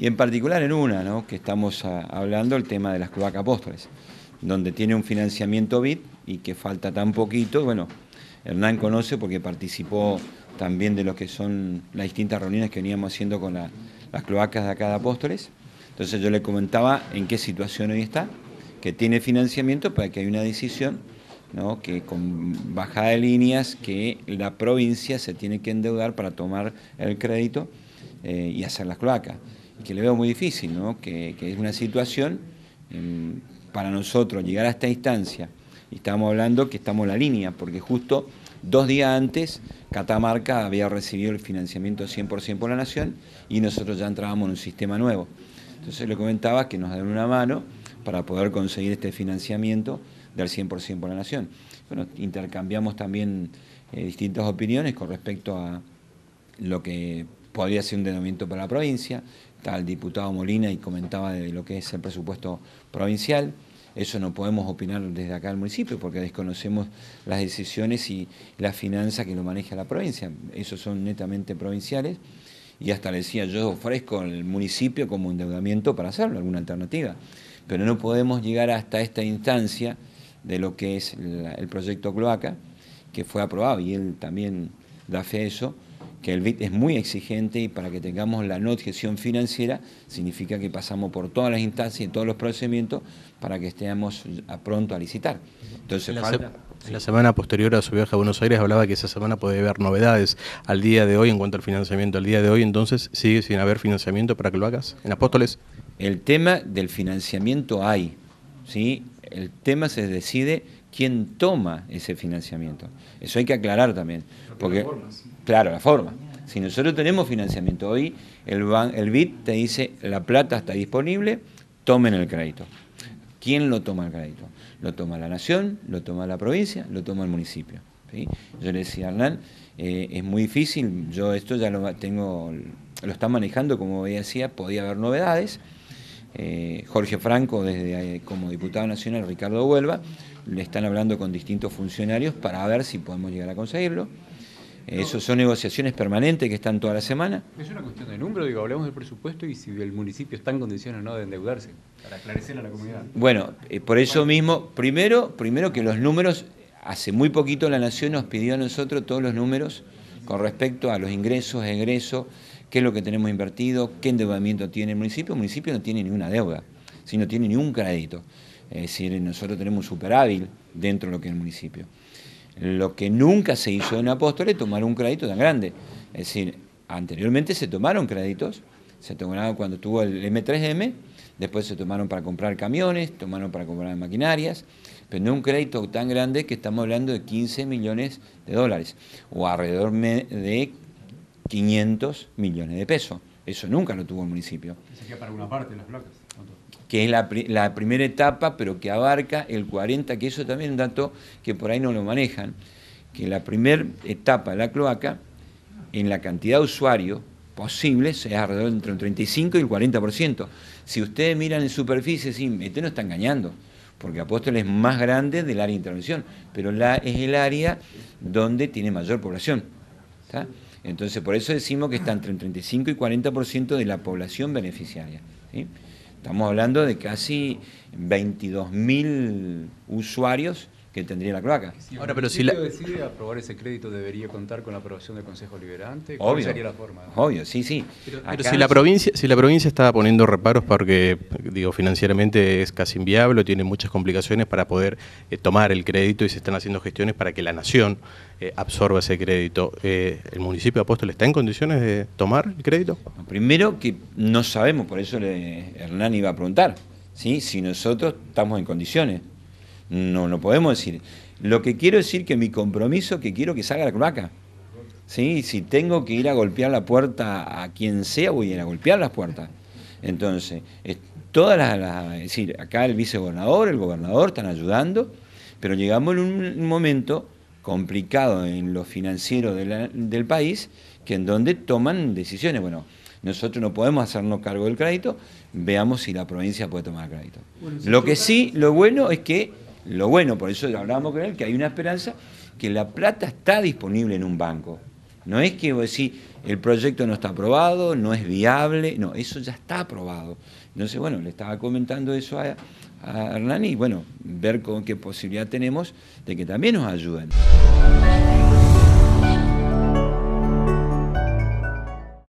y en particular en una, que estamos ah, hablando, el tema de las cloacas apóstoles, donde tiene un financiamiento BID y que falta tan poquito. Bueno, Hernán conoce porque participó también de lo que son las distintas reuniones que veníamos haciendo con las cloacas de acá de Apóstoles. Entonces yo le comentaba en qué situación hoy está, que tiene financiamiento para que hay una decisión, que con bajada de líneas, que la provincia se tiene que endeudar para tomar el crédito eh, y hacer las cloacas que le veo muy difícil, que, es una situación em, para nosotros llegar a esta instancia. Y estábamos hablando que estamos en la línea, porque justo dos días antes Catamarca había recibido el financiamiento 100% por la Nación y nosotros ya entrábamos en un sistema nuevo. Entonces le comentaba que nos dan una mano para poder conseguir este financiamiento del 100% por la Nación. Bueno, intercambiamos también eh, distintas opiniones con respecto a lo que podría pues ser un endeudamiento para la provincia. Está el diputado Molina y comentaba de lo que es el presupuesto provincial. Eso no podemos opinar desde acá al municipio porque desconocemos las decisiones y la finanza que lo maneja la provincia. Esos son netamente provinciales. Y hasta le decía, yo ofrezco al municipio como endeudamiento para hacerlo, alguna alternativa. Pero no podemos llegar hasta esta instancia de lo que es el proyecto Cloaca, que fue aprobado y él también da fe a eso que el BIT es muy exigente y para que tengamos la no gestión financiera significa que pasamos por todas las instancias y todos los procedimientos para que estemos a pronto a licitar. Entonces, la, la semana posterior a su viaje a Buenos Aires hablaba que esa semana puede haber novedades al día de hoy en cuanto al financiamiento. Al día de hoy, entonces, sigue sin haber financiamiento para que lo hagas en Apóstoles. El tema del financiamiento hay, ¿sí? El tema se decide quién toma ese financiamiento. Eso hay que aclarar también. Porque, claro, la forma. Si nosotros tenemos financiamiento hoy, el, el BID te dice, la plata está disponible, tomen el crédito. ¿Quién lo toma el crédito? Lo toma la nación, lo toma la provincia, lo toma el municipio. Yo le decía a Hernán, eh, es muy difícil, yo esto ya lo tengo, lo está manejando, como decía, podía haber novedades, eh, Jorge Franco, desde eh, como diputado nacional Ricardo Huelva, le están hablando con distintos funcionarios para ver si podemos llegar a conseguirlo. Eh, Esas son negociaciones permanentes que están toda la semana. Es una cuestión de números, digo, hablamos del presupuesto y si el municipio está en condiciones o no de endeudarse, para aclarecer a la comunidad. Bueno, por eso mismo, primero, primero que los números, hace muy poquito la Nación nos pidió a nosotros todos los números con respecto a los ingresos, egresos, qué es lo que tenemos invertido, qué endeudamiento tiene el municipio. El municipio no tiene ninguna deuda, no tiene ningún crédito. Es decir, nosotros tenemos un superávit dentro de lo que es el municipio. Lo que nunca se hizo en Apóstoles es tomar un crédito tan grande. Es decir, anteriormente se tomaron créditos, se tomaron cuando tuvo el M3M, después se tomaron para comprar camiones, tomaron para comprar maquinarias, pero no un crédito tan grande que estamos hablando de 15 millones de dólares, o alrededor de 500 millones de pesos. Eso nunca lo tuvo el municipio. Sería para una parte de las placas. Que es la, primera etapa, pero que abarca el 40, que eso también es un dato que por ahí no lo manejan, que la primera etapa de la cloaca, en la cantidad de usuarios posible sea alrededor entre el 35 y el 40%. Si ustedes miran en superficie, sí, este no está engañando, porque Apóstol es más grande del área de intervención, pero es el área donde tiene mayor población. ¿está? Entonces, por eso decimos que está entre el 35 y 40% de la población beneficiaria. Estamos hablando de casi 22.000 usuarios que tendría la cloaca. Ahora, pero si la... decide aprobar ese crédito, debería contar con la aprobación del Consejo Liberante. obvio, sí, sí. Pero, si, la provincia, si la provincia está poniendo reparos porque, digo, financieramente es casi inviable, tiene muchas complicaciones para poder eh, tomar el crédito y se están haciendo gestiones para que la nación eh, absorba ese crédito, eh, ¿el municipio de Apóstol está en condiciones de tomar el crédito? Primero que no sabemos, por eso le, Hernán iba a preguntar, ¿sí? si nosotros estamos en condiciones. No, no podemos decir. Lo que quiero decir que mi compromiso que quiero que salga la cloaca. ¿Sí? Si tengo que ir a golpear la puerta a quien sea, voy a ir a golpear las puertas. Entonces, todas las, decir, acá el vicegobernador, el gobernador están ayudando, pero llegamos en un momento complicado en lo financiero del país, que en donde toman decisiones. Bueno, nosotros no podemos hacernos cargo del crédito, veamos si la provincia puede tomar crédito. lo que sí, lo bueno es que lo bueno, por eso hablábamos con él, que hay una esperanza, que la plata está disponible en un banco. No es que vos el proyecto no está aprobado, no es viable, no, eso ya está aprobado. Entonces, bueno, le estaba comentando eso a, a Hernán y bueno, ver con qué posibilidad tenemos de que también nos ayuden.